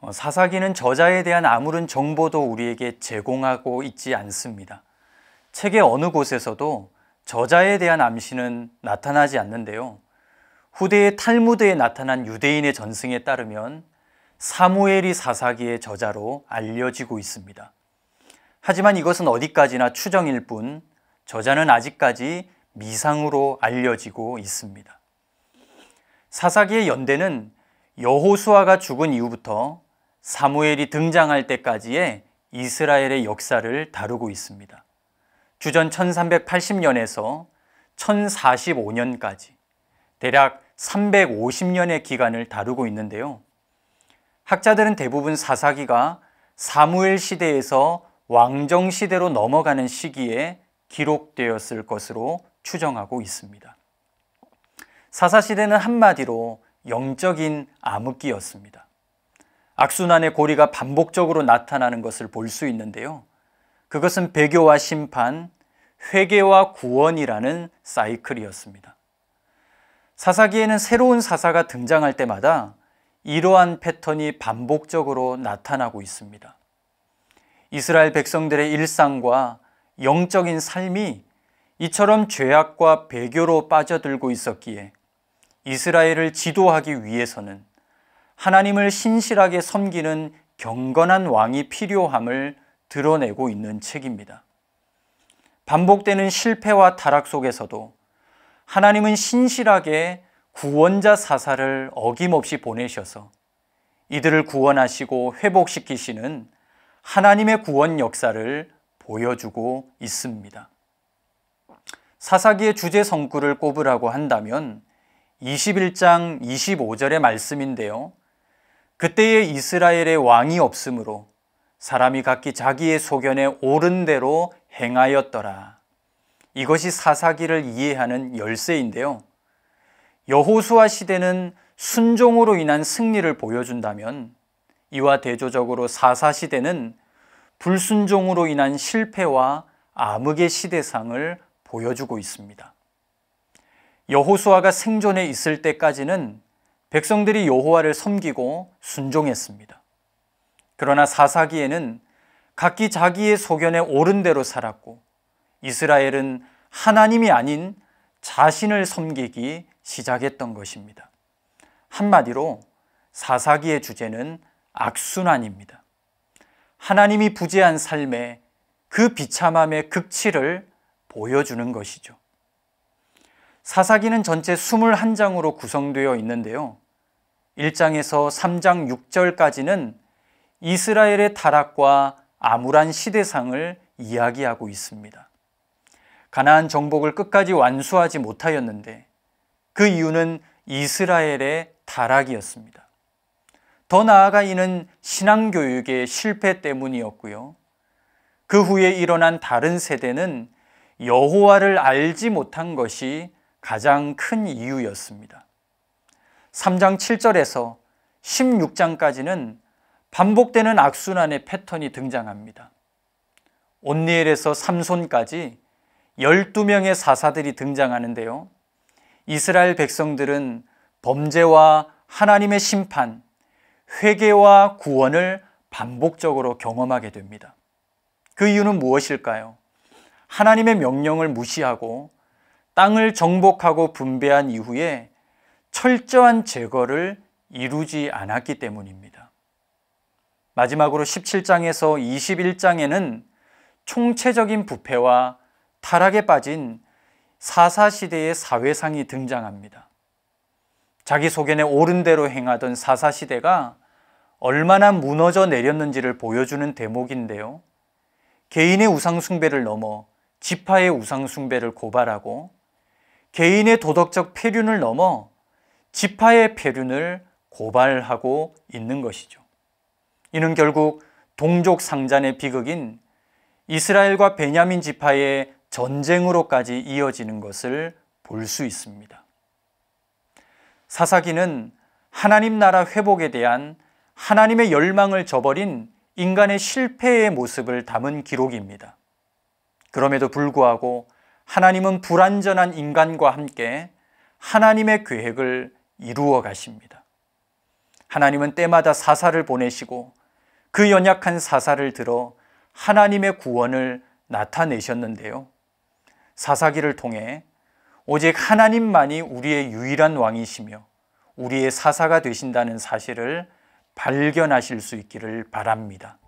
어, 사사기는 저자에 대한 아무런 정보도 우리에게 제공하고 있지 않습니다. 책의 어느 곳에서도 저자에 대한 암시는 나타나지 않는데요. 후대의 탈무드에 나타난 유대인의 전승에 따르면 사무엘이 사사기의 저자로 알려지고 있습니다. 하지만 이것은 어디까지나 추정일 뿐 저자는 아직까지 미상으로 알려지고 있습니다. 사사기의 연대는 여호수아가 죽은 이후부터 사무엘이 등장할 때까지의 이스라엘의 역사를 다루고 있습니다. 주전 1380년에서 1045년까지 대략 350년의 기간을 다루고 있는데요. 학자들은 대부분 사사기가 사무엘 시대에서 왕정 시대로 넘어가는 시기에 기록되었을 것으로 추정하고 있습니다. 사사시대는 한마디로 영적인 암흑기였습니다. 악순환의 고리가 반복적으로 나타나는 것을 볼 수 있는데요. 그것은 배교와 심판, 회개와 구원이라는 사이클이었습니다. 사사기에는 새로운 사사가 등장할 때마다 이러한 패턴이 반복적으로 나타나고 있습니다. 이스라엘 백성들의 일상과 영적인 삶이 이처럼 죄악과 배교로 빠져들고 있었기에 이스라엘을 지도하기 위해서는 하나님을 신실하게 섬기는 경건한 왕이 필요함을 드러내고 있는 책입니다. 반복되는 실패와 타락 속에서도 하나님은 신실하게 구원자 사사를 어김없이 보내셔서 이들을 구원하시고 회복시키시는 하나님의 구원 역사를 보여주고 있습니다. 사사기의 주제 성구를 꼽으라고 한다면 21장 25절의 말씀인데요. 그때의 이스라엘의 왕이 없으므로 사람이 각기 자기의 소견에 옳은 대로 행하였더라. 이것이 사사기를 이해하는 열쇠인데요. 여호수아 시대는 순종으로 인한 승리를 보여준다면 이와 대조적으로 사사 시대는 불순종으로 인한 실패와 암흑의 시대상을 보여주고 있습니다. 여호수아가 생존해 있을 때까지는 백성들이 여호와를 섬기고 순종했습니다. 그러나 사사기에는 각기 자기의 소견에 옳은 대로 살았고 이스라엘은 하나님이 아닌 자신을 섬기기 시작했던 것입니다. 한마디로 사사기의 주제는 악순환입니다. 하나님이 부재한 삶에 그 비참함의 극치를 보여주는 것이죠. 사사기는 전체 21장으로 구성되어 있는데요. 1장에서 3장 6절까지는 이스라엘의 타락과 암울한 시대상을 이야기하고 있습니다. 가나안 정복을 끝까지 완수하지 못하였는데 그 이유는 이스라엘의 타락이었습니다. 더 나아가 이는 신앙교육의 실패 때문이었고요. 그 후에 일어난 다른 세대는 여호와를 알지 못한 것이 가장 큰 이유였습니다. 3장 7절에서 16장까지는 반복되는 악순환의 패턴이 등장합니다. 온니엘에서 삼손까지 12명의 사사들이 등장하는데요. 이스라엘 백성들은 범죄와 하나님의 심판, 회개와 구원을 반복적으로 경험하게 됩니다. 그 이유는 무엇일까요? 하나님의 명령을 무시하고 땅을 정복하고 분배한 이후에 철저한 제거를 이루지 않았기 때문입니다. 마지막으로 17장에서 21장에는 총체적인 부패와 타락에 빠진 사사시대의 사회상이 등장합니다. 자기 소견에 옳은 대로 행하던 사사시대가 얼마나 무너져 내렸는지를 보여주는 대목인데요. 개인의 우상숭배를 넘어 지파의 우상숭배를 고발하고 개인의 도덕적 폐륜을 넘어 지파의 폐륜을 고발하고 있는 것이죠. 이는 결국 동족 상잔의 비극인 이스라엘과 베냐민 지파의 전쟁으로까지 이어지는 것을 볼 수 있습니다. 사사기는 하나님 나라 회복에 대한 하나님의 열망을 저버린 인간의 실패의 모습을 담은 기록입니다. 그럼에도 불구하고 하나님은 불완전한 인간과 함께 하나님의 계획을 이루어 가십니다. 하나님은 때마다 사사를 보내시고 그 연약한 사사를 들어 하나님의 구원을 나타내셨는데요. 사사기를 통해 오직 하나님만이 우리의 유일한 왕이시며 우리의 사사가 되신다는 사실을 발견하실 수 있기를 바랍니다.